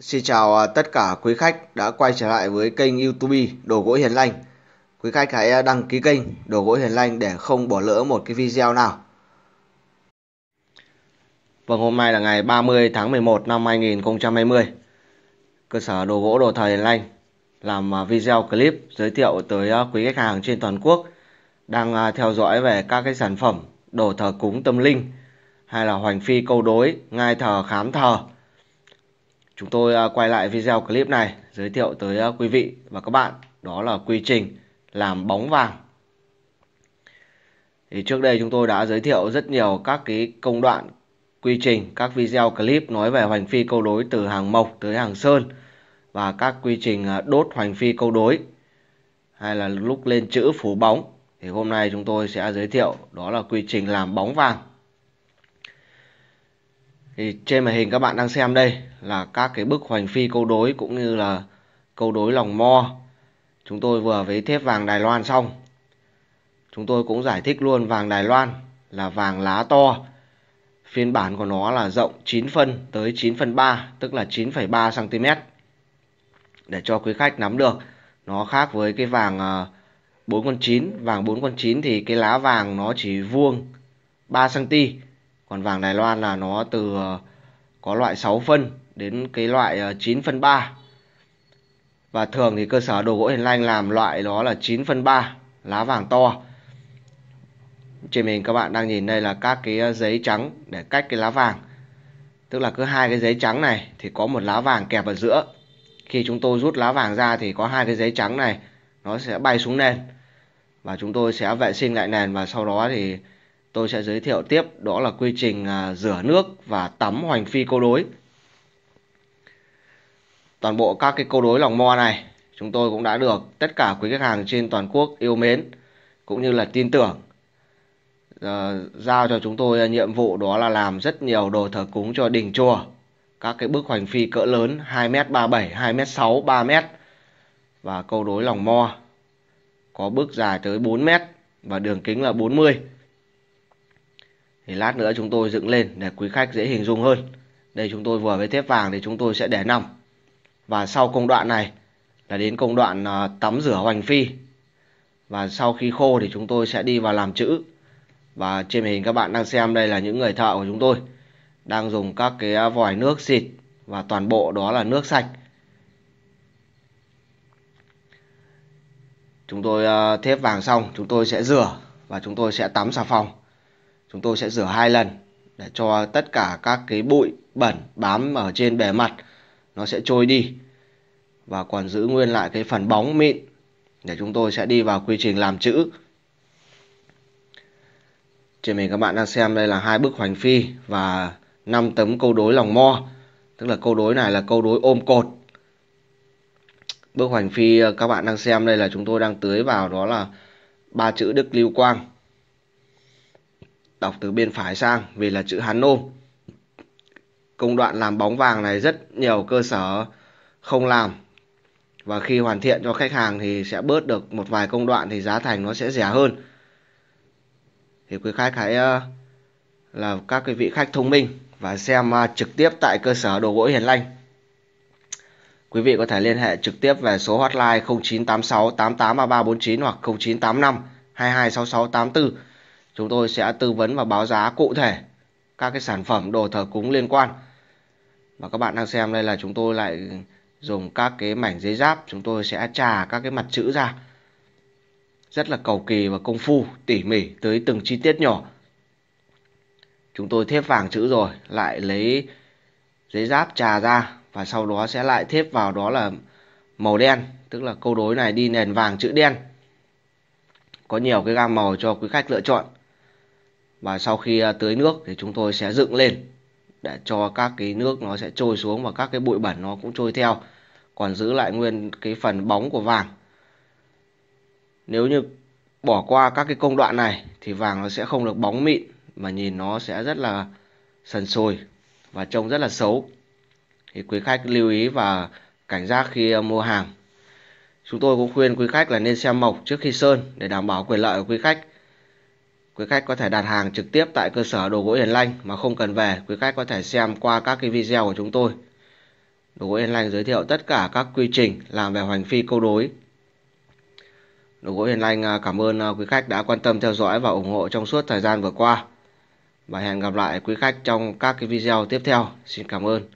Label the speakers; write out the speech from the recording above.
Speaker 1: Xin chào à, tất cả quý khách đã quay trở lại với kênh YouTube Đồ gỗ Hiền Lành. Quý khách hãy à, đăng ký kênh Đồ gỗ Hiền Lành để không bỏ lỡ một cái video nào. Vâng, hôm nay là ngày 30 tháng 11 năm 2020. Cơ sở đồ gỗ Đồ thờ Hiền Lành làm à, video clip giới thiệu tới quý khách hàng trên toàn quốc đang theo dõi về các cái sản phẩm đồ thờ cúng tâm linh hay là hoành phi câu đối, ngai thờ khám thờ Chúng tôi à, quay lại video clip này giới thiệu tới à, quý vị và các bạn đó là quy trình làm bóng vàng. Thì trước đây chúng tôi đã giới thiệu rất nhiều các cái công đoạn quy trình, các video clip nói về hoành phi câu đối từ hàng mộc tới hàng sơn và các quy trình à, đốt hoành phi câu đối hay là lúc lên chữ phủ bóng thì hôm nay chúng tôi sẽ giới thiệu đó là quy trình làm bóng vàng thì trên màn hình các bạn đang xem đây là các cái bức hoành phi câu đối cũng như là câu đối lòng mo chúng tôi vừa với thép vàng Đài Loan xong chúng tôi cũng giải thích luôn vàng Đài Loan là vàng lá to phiên bản của nó là rộng 9 phân tới 9 phân 3 tức là 9,3 cm để cho quý khách nắm được nó khác với cái vàng 4 à, con 9 vàng 4 con 9 thì cái lá vàng nó chỉ vuông 3 cm còn vàng Đài Loan là nó từ ờ, có loại 6 phân đến cái loại 9 ờ, phân 3 và thường thì cơ sở đồ gỗ hiền lanh làm loại đó là 9 phân 3 lá vàng to trên mình các bạn đang nhìn đây là các cái ờ, giấy trắng để cách cái lá vàng tức là cứ hai cái giấy trắng này thì có một lá vàng kẹp ở giữa khi chúng tôi rút lá vàng ra thì có hai cái giấy trắng này nó sẽ bay xuống nền và chúng tôi sẽ vệ sinh lại nền và sau đó thì tôi sẽ giới thiệu tiếp đó là quy trình à, rửa nước và tắm hoành phi câu đối toàn bộ các cái câu đối lòng mo này chúng tôi cũng đã được tất cả quý khách hàng trên toàn quốc yêu mến cũng như là tin tưởng giao cho chúng tôi à, nhiệm vụ đó là làm rất nhiều đồ thờ cúng cho đình chùa các cái bức hoành phi cỡ lớn 2m37, 2m6, 3m và câu đối lòng mo có bước dài tới 4m và đường kính là 40 thì lát nữa chúng tôi dựng lên để quý khách dễ hình dung hơn đây chúng tôi vừa mới thép vàng thì chúng tôi sẽ để nằm và sau công đoạn này là đến công đoạn à, tắm rửa hoành phi và sau khi khô thì chúng tôi sẽ đi vào làm chữ và trên hình các bạn đang xem đây là những người thợ của chúng tôi đang dùng các cái vòi nước xịt và toàn bộ đó là nước sạch chúng tôi à, thép vàng xong chúng tôi sẽ rửa và chúng tôi sẽ tắm xà phòng chúng tôi sẽ rửa hai lần để cho tất cả các cái bụi bẩn bám ở trên bề mặt nó sẽ trôi đi và còn giữ nguyên lại cái phần bóng mịn để chúng tôi sẽ đi vào quy trình làm chữ trên mình các bạn đang xem đây là hai bức hoành phi và năm tấm câu đối lòng mo tức là câu đối này là câu đối ôm cột bức hoành phi các bạn đang xem đây là chúng tôi đang tưới vào đó là ba chữ đức lưu quang đọc từ bên phải sang vì là chữ Hán Nôm. Công đoạn làm bóng vàng này rất nhiều cơ sở không làm và khi hoàn thiện cho khách hàng thì sẽ bớt được một vài công đoạn thì giá thành nó sẽ rẻ hơn. Thì quý khách hãy ờ, là các quý vị khách thông minh và xem ờ, trực tiếp tại cơ sở đồ gỗ Hiền Lanh. Quý vị có thể liên hệ trực tiếp về số hotline 0986 883349 hoặc 0985 226684 chúng tôi sẽ tư vấn và báo giá cụ thể các cái sản phẩm đồ thờ cúng liên quan và các bạn đang xem đây là chúng tôi lại dùng các cái mảnh giấy giáp chúng tôi sẽ trà các cái mặt chữ ra rất là cầu kỳ và công phu tỉ mỉ tới từng chi tiết nhỏ chúng tôi thép vàng chữ rồi lại lấy giấy giáp trà ra và sau đó sẽ lại thép vào đó là màu đen tức là câu đối này đi nền vàng chữ đen có nhiều cái gam màu cho quý khách lựa chọn và sau khi à, tưới nước thì chúng tôi sẽ dựng lên để cho các cái nước nó sẽ trôi xuống và các cái bụi bẩn nó cũng trôi theo còn giữ lại nguyên cái phần bóng của vàng nếu như bỏ qua các cái công đoạn này thì vàng nó sẽ không được bóng mịn mà nhìn nó sẽ rất là sần sùi và trông rất là xấu thì quý khách lưu ý và cảnh giác khi à, mua hàng chúng tôi cũng khuyên quý khách là nên xem mộc trước khi sơn để đảm bảo quyền lợi của quý khách Quý khách có thể đặt hàng trực tiếp tại cơ sở đồ gỗ Hiền Lanh mà không cần về, quý khách có thể xem qua các cái video của chúng tôi. Đồ gỗ Hiền Lanh giới thiệu tất cả các quy trình làm về hoành phi câu đối. Đồ gỗ Hiền Lanh à, cảm ơn à, quý khách đã quan tâm theo dõi và ủng hộ trong suốt thời gian vừa qua. Và hẹn gặp lại quý khách trong các cái video tiếp theo. Xin cảm ơn.